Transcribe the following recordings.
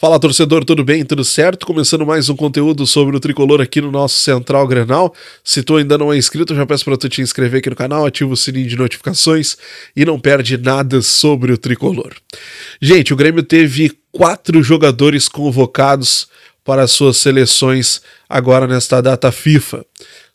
Fala torcedor, tudo bem? Tudo certo? Começando mais um conteúdo sobre o tricolor aqui no nosso Central Grenal. Se tu ainda não é inscrito, já peço para tu te inscrever aqui no canal, ativa o sininho de notificações e não perde nada sobre o tricolor. Gente, o Grêmio teve quatro jogadores convocados para suas seleções agora nesta data FIFA.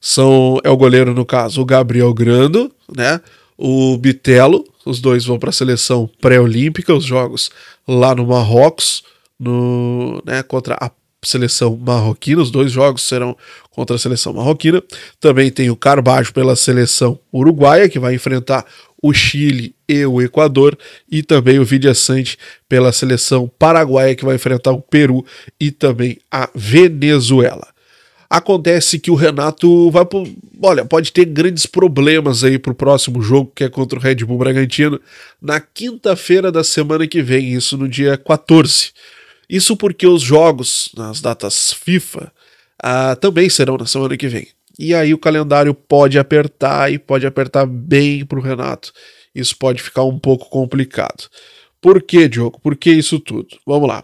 São é o goleiro no caso, o Gabriel Grando, né? O Bitelo, os dois vão para a seleção pré-olímpica, os jogos lá no Marrocos no, né, contra a seleção marroquina. Os dois jogos serão contra a seleção marroquina. Também tem o Carbajo pela seleção uruguaia, que vai enfrentar o Chile e o Equador, e também o Vidia Sante pela seleção paraguaia, que vai enfrentar o Peru e também a Venezuela. Acontece que o Renato vai pro, olha, pode ter grandes problemas aí pro próximo jogo, que é contra o Red Bull Bragantino, na quinta-feira da semana que vem, isso no dia 14. Isso porque os jogos nas datas FIFA ah, também serão na semana que vem. E aí o calendário pode apertar e pode apertar bem para o Renato. Isso pode ficar um pouco complicado. Por que, Diogo? Por que isso tudo? Vamos lá.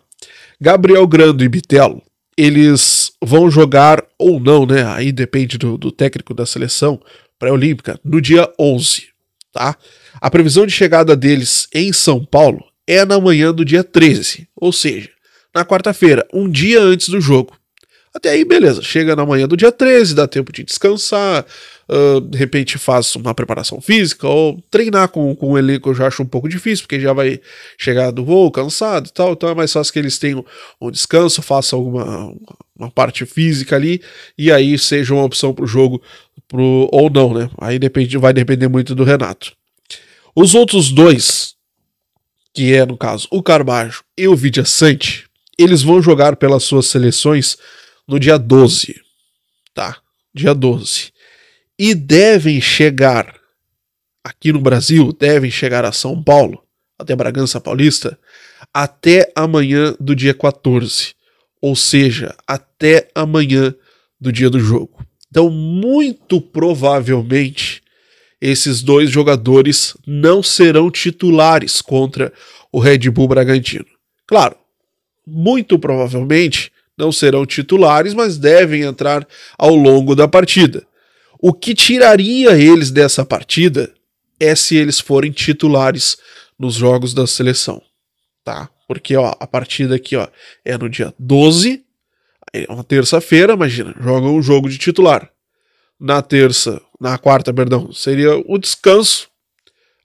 Gabriel Grando e Bitelo, eles vão jogar ou não, né? Aí depende do, do técnico da seleção pré-olímpica, no dia 11, tá? A previsão de chegada deles em São Paulo é na manhã do dia 13, ou seja, na quarta-feira, um dia antes do jogo. Até aí, beleza. Chega na manhã do dia 13, dá tempo de descansar, uh, de repente faço uma preparação física, ou treinar com, com o elenco eu já acho um pouco difícil, porque já vai chegar do voo cansado e tal, então é mais fácil que eles tenham um descanso, façam alguma uma parte física ali, e aí seja uma opção para o jogo pro, ou não, né? Aí depende, vai depender muito do Renato. Os outros dois, que é, no caso, o Carbajo e o Vidia Sante, eles vão jogar pelas suas seleções no dia 12. Tá? Dia 12. E devem chegar aqui no Brasil, devem chegar a São Paulo, até Bragança Paulista, até amanhã do dia 14. Ou seja, até amanhã do dia do jogo. Então, muito provavelmente, esses dois jogadores não serão titulares contra o Red Bull Bragantino. Claro, muito provavelmente não serão titulares, mas devem entrar ao longo da partida. O que tiraria eles dessa partida é se eles forem titulares nos jogos da seleção, tá? Porque ó, a partida aqui ó, é no dia 12, é uma terça-feira, imagina, jogam um jogo de titular. Na terça, na quarta, perdão, seria o descanso.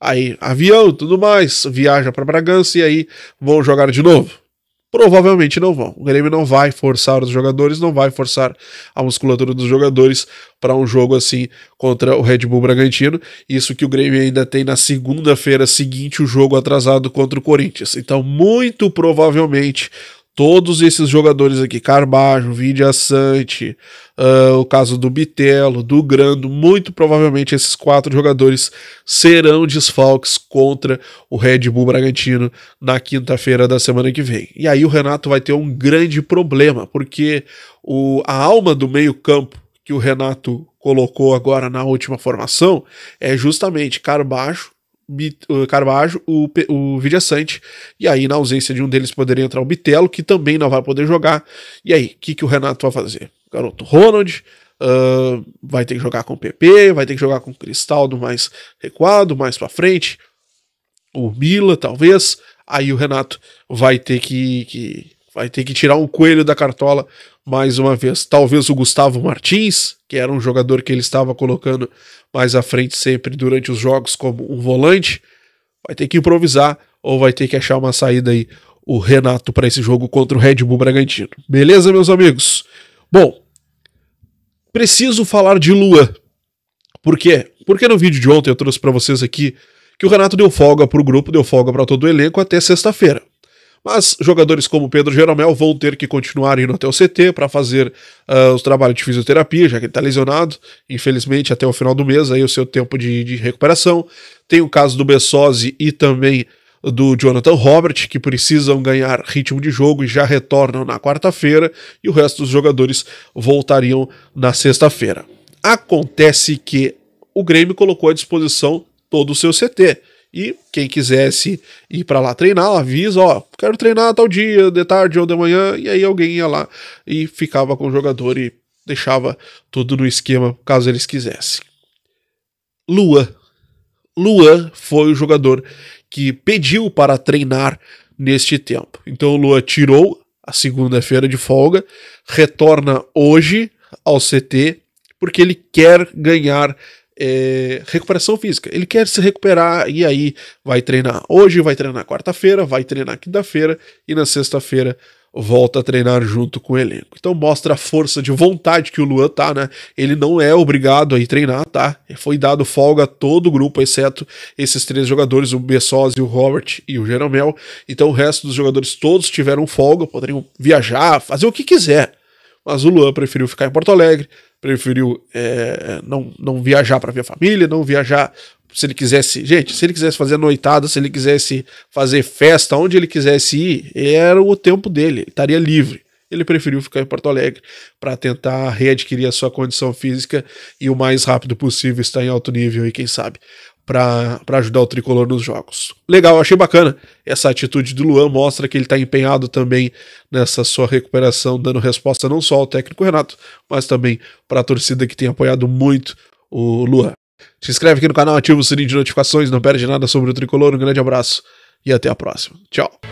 Aí, avião, tudo mais, viaja para Bragança e aí vão jogar de novo. Provavelmente não vão. O Grêmio não vai forçar os jogadores, não vai forçar a musculatura dos jogadores para um jogo assim contra o Red Bull Bragantino. Isso que o Grêmio ainda tem na segunda-feira seguinte o jogo atrasado contra o Corinthians. Então, muito provavelmente todos esses jogadores aqui, Carbajo, Vidia Sante, uh, ah, o caso do Bitelo, do Grando, muito provavelmente esses quatro jogadores serão desfalques contra o Red Bull Bragantino na quinta-feira da semana que vem. E aí o Renato vai ter um grande problema, porque o, a alma do meio-campo que o Renato colocou agora na última formação é justamente Carbajo, Carvalho, o, o Sante e aí na ausência de um deles poderia entrar o Bitelo, que também não vai poder jogar, e aí, o que, que o Renato vai fazer? Garoto Ronald, uh, vai ter que jogar com o PP, vai ter que jogar com o Cristaldo mais recuado, mais para frente, o Mila, talvez, aí o Renato vai ter que, que vai ter que tirar um coelho da cartola mais uma vez, talvez o Gustavo Martins, que era um jogador que ele estava colocando mais à frente sempre durante os jogos como um volante, vai ter que improvisar ou vai ter que achar uma saída aí o Renato para esse jogo contra o Red Bull Bragantino. Beleza, meus amigos? Bom, preciso falar de Luan. Por quê? Porque no vídeo de ontem eu trouxe para vocês aqui que o Renato deu folga para o grupo, deu folga para todo o elenco até sexta-feira. Mas jogadores como Pedro Jeromel vão ter que continuar indo até o CT para fazer uh, os trabalhos de fisioterapia, já que ele está lesionado, infelizmente, até o final do mês, aí o seu tempo de, de recuperação. Tem o caso do Bessosi e também do Jonathan Robert, que precisam ganhar ritmo de jogo e já retornam na quarta-feira, e o resto dos jogadores voltariam na sexta-feira. Acontece que o Grêmio colocou à disposição todo o seu CT. E quem quisesse ir para lá treinar, avisa, ó, quero treinar tal dia, de tarde ou de manhã, e aí alguém ia lá e ficava com o jogador e deixava tudo no esquema caso eles quisessem. Luan. Luan foi o jogador que pediu para treinar neste tempo. Então o Luan tirou a segunda-feira de folga, retorna hoje ao CT porque ele quer ganhar é, recuperação física. Ele quer se recuperar e aí vai treinar hoje, vai treinar quarta-feira, vai treinar quinta-feira e na sexta-feira volta a treinar junto com o elenco. Então mostra a força de vontade que o Luan tá, né? Ele não é obrigado a ir treinar, tá? Foi dado folga a todo o grupo, exceto esses três jogadores, o Bessos, o Robert e o Jeromel. Então o resto dos jogadores todos tiveram folga, poderiam viajar, fazer o que quiser mas o Luan preferiu ficar em Porto Alegre, preferiu é, não, não viajar para ver a família, não viajar. Se ele quisesse, gente, se ele quisesse fazer noitada, se ele quisesse fazer festa, onde ele quisesse ir, era o tempo dele, ele estaria livre. Ele preferiu ficar em Porto Alegre para tentar readquirir a sua condição física e o mais rápido possível estar em alto nível e quem sabe para ajudar o tricolor nos jogos. Legal, achei bacana. Essa atitude do Luan mostra que ele está empenhado também nessa sua recuperação, dando resposta não só ao técnico Renato, mas também para a torcida que tem apoiado muito o Luan. Se inscreve aqui no canal, ativa o sininho de notificações, não perde nada sobre o tricolor. Um grande abraço e até a próxima. Tchau.